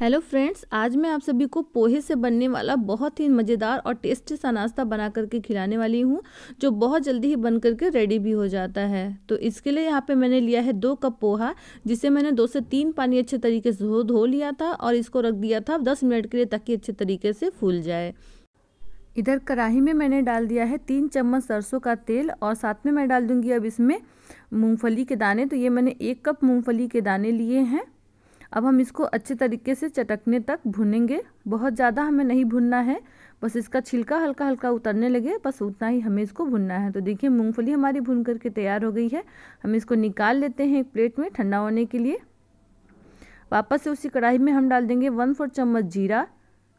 hello friends आज मैं आप सभी को पोहे से बनने वाला बहुत ही मज़ेदार और टेस्टी सा नाश्ता बना करके खिलाने वाली हूँ जो बहुत जल्दी ही बन करके रेडी भी हो जाता है तो इसके लिए यहाँ पे मैंने लिया है दो कप पोहा जिसे मैंने दो से तीन पानी अच्छे तरीके से धो लिया था और इसको रख दिया था दस मिनट के लिए ताकि अच्छे तरीके से फूल जाए इधर कढ़ाही में मैंने डाल दिया है तीन चम्मच सरसों का तेल और साथ में मैं डाल दूँगी अब इसमें मूँगफली के दाने तो ये मैंने एक कप मूँगफली के दाने लिए हैं अब हम इसको अच्छे तरीके से चटकने तक भुनेंगे बहुत ज़्यादा हमें नहीं भुनना है बस इसका छिलका हल्का हल्का उतरने लगे बस उतना ही हमें इसको भुनना है तो देखिए मूंगफली हमारी भुन करके तैयार हो गई है हम इसको निकाल लेते हैं एक प्लेट में ठंडा होने के लिए वापस से उसी कढ़ाई में हम डाल देंगे वन फोर चम्मच जीरा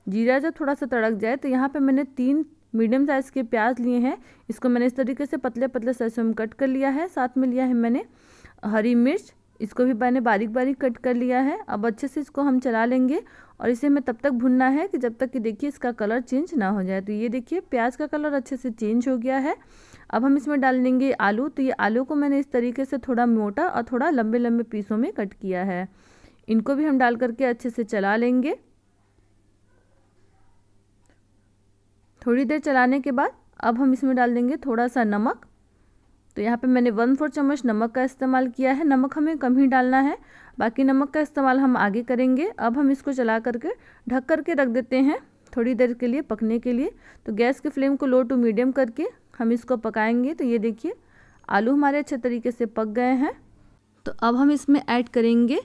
जीरा जब थोड़ा सा तड़क जाए तो यहाँ पर मैंने तीन मीडियम साइज़ के प्याज लिए हैं इसको मैंने इस तरीके से पतले पतले सरसों में कट कर लिया है साथ में लिया है मैंने हरी मिर्च इसको भी मैंने बारीक बारीक कट कर लिया है अब अच्छे से इसको हम चला लेंगे और इसे हमें तब तक भुनना है कि जब तक कि देखिए इसका कलर चेंज ना हो जाए तो ये देखिए प्याज का कलर अच्छे से चेंज हो गया है अब हम इसमें डाल लेंगे आलू तो ये आलू को मैंने इस तरीके से थोड़ा मोटा और थोड़ा लंबे लंबे पीसों में कट किया है इनको भी हम डाल करके अच्छे से चला लेंगे थोड़ी देर चलाने के बाद अब हम इसमें डाल देंगे थोड़ा सा नमक तो यहाँ पे मैंने वन फोर चम्मच नमक का इस्तेमाल किया है नमक हमें कम ही डालना है बाकी नमक का इस्तेमाल हम आगे करेंगे अब हम इसको चला करके ढक करके रख देते हैं थोड़ी देर के लिए पकने के लिए तो गैस के फ्लेम को लो टू मीडियम करके हम इसको पकाएंगे तो ये देखिए आलू हमारे अच्छे तरीके से पक गए हैं तो अब हम इसमें ऐड करेंगे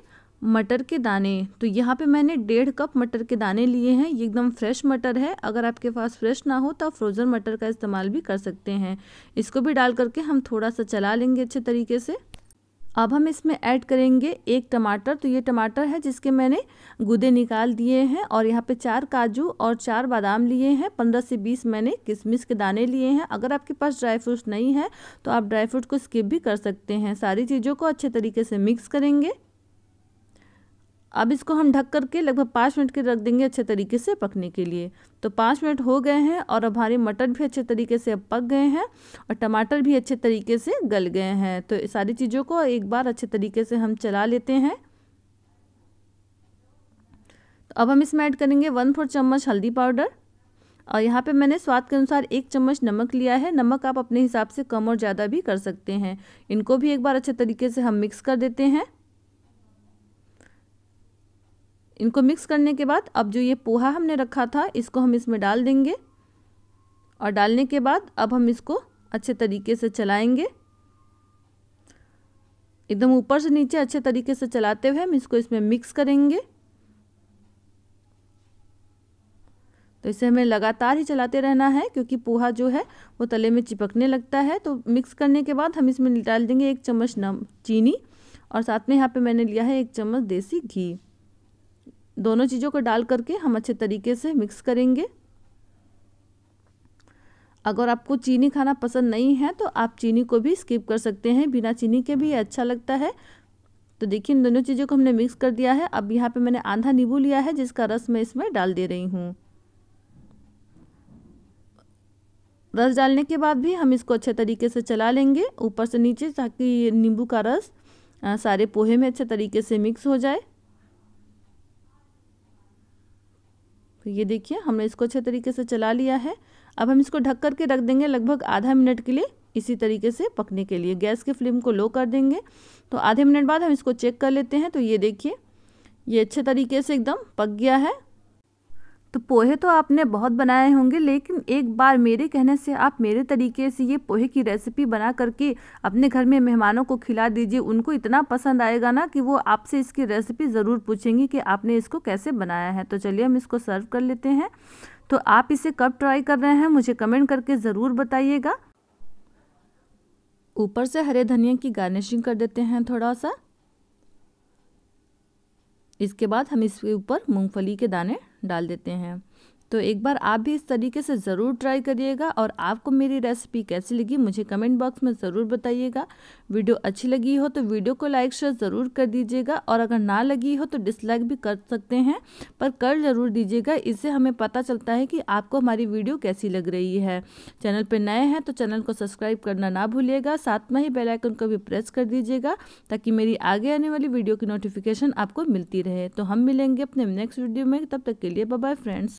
मटर के दाने तो यहाँ पे मैंने डेढ़ कप मटर के दाने लिए हैं ये एकदम फ्रेश मटर है अगर आपके पास फ्रेश ना हो तो आप फ्रोज़न मटर का इस्तेमाल भी कर सकते हैं इसको भी डाल करके हम थोड़ा सा चला लेंगे अच्छे तरीके से अब हम इसमें ऐड करेंगे एक टमाटर तो ये टमाटर है जिसके मैंने गुदे निकाल दिए हैं और यहाँ पे चार काजू और चार बादाम लिए हैं पंद्रह से बीस मैंने किशमिश के दाने लिए हैं अगर आपके पास ड्राई फ्रूट्स नहीं है तो आप ड्राई फ्रूट को स्किप भी कर सकते हैं सारी चीज़ों को अच्छे तरीके से मिक्स करेंगे अब इसको हम ढक करके लगभग पाँच मिनट के रख देंगे अच्छे तरीके से पकने के लिए तो पाँच मिनट हो गए हैं और अब हमारे मटर भी अच्छे तरीके से अब पक गए हैं और टमाटर भी अच्छे तरीके से गल गए हैं तो सारी चीज़ों को एक बार अच्छे तरीके से हम चला लेते हैं तो अब हम इसमें ऐड करेंगे वन फोर चम्मच हल्दी पाउडर और यहाँ पे मैंने स्वाद के अनुसार एक चम्मच नमक लिया है नमक आप अपने हिसाब से कम और ज़्यादा भी कर सकते हैं इनको भी एक बार अच्छे तरीके से हम मिक्स कर देते हैं इनको मिक्स करने के बाद अब जो ये पोहा हमने रखा था इसको हम इसमें डाल देंगे और डालने के बाद अब हम इसको अच्छे तरीके से चलाएंगे एकदम ऊपर से नीचे अच्छे तरीके से चलाते हुए हम इसको इसमें मिक्स करेंगे तो इसे हमें लगातार ही चलाते रहना है क्योंकि पोहा जो है वो तले में चिपकने लगता है तो मिक्स करने के बाद हम इसमें डाल देंगे एक चम्मच नम चीनी और साथ में यहाँ पे मैंने लिया है एक चम्मच देसी घी दोनों चीज़ों को डाल करके हम अच्छे तरीके से मिक्स करेंगे अगर आपको चीनी खाना पसंद नहीं है तो आप चीनी को भी स्किप कर सकते हैं बिना चीनी के भी अच्छा लगता है तो देखिए इन दोनों चीज़ों को हमने मिक्स कर दिया है अब यहाँ पे मैंने आधा नींबू लिया है जिसका रस मैं इसमें डाल दे रही हूँ रस डालने के बाद भी हम इसको अच्छे तरीके से चला लेंगे ऊपर से नीचे ताकि नींबू का रस सारे पोहे में अच्छे तरीके से मिक्स हो जाए तो ये देखिए हमने इसको अच्छे तरीके से चला लिया है अब हम इसको ढक करके रख देंगे लगभग आधा मिनट के लिए इसी तरीके से पकने के लिए गैस के फ्लेम को लो कर देंगे तो आधे मिनट बाद हम इसको चेक कर लेते हैं तो ये देखिए ये अच्छे तरीके से एकदम पक गया है तो पोहे तो आपने बहुत बनाए होंगे लेकिन एक बार मेरे कहने से आप मेरे तरीके से ये पोहे की रेसिपी बना करके अपने घर में मेहमानों को खिला दीजिए उनको इतना पसंद आएगा ना कि वो आपसे इसकी रेसिपी ज़रूर पूछेंगी कि आपने इसको कैसे बनाया है तो चलिए हम इसको सर्व कर लेते हैं तो आप इसे कब ट्राई कर रहे हैं मुझे कमेंट करके ज़रूर बताइएगा ऊपर से हरे धनिया की गार्निशिंग कर देते हैं थोड़ा सा इसके बाद हम इसके ऊपर मूंगफली के दाने डाल देते हैं तो एक बार आप भी इस तरीके से ज़रूर ट्राई करिएगा और आपको मेरी रेसिपी कैसी लगी मुझे कमेंट बॉक्स में ज़रूर बताइएगा वीडियो अच्छी लगी हो तो वीडियो को लाइक शेयर ज़रूर कर दीजिएगा और अगर ना लगी हो तो डिसलाइक भी कर सकते हैं पर कर ज़रूर दीजिएगा इससे हमें पता चलता है कि आपको हमारी वीडियो कैसी लग रही है चैनल पर नए हैं तो चैनल को सब्सक्राइब करना ना भूलिएगा साथ में ही बेलाइकन को भी प्रेस कर दीजिएगा ताकि मेरी आगे आने वाली वीडियो की नोटिफिकेशन आपको मिलती रहे तो हम मिलेंगे अपने नेक्स्ट वीडियो में तब तक के लिए बाय फ्रेंड्स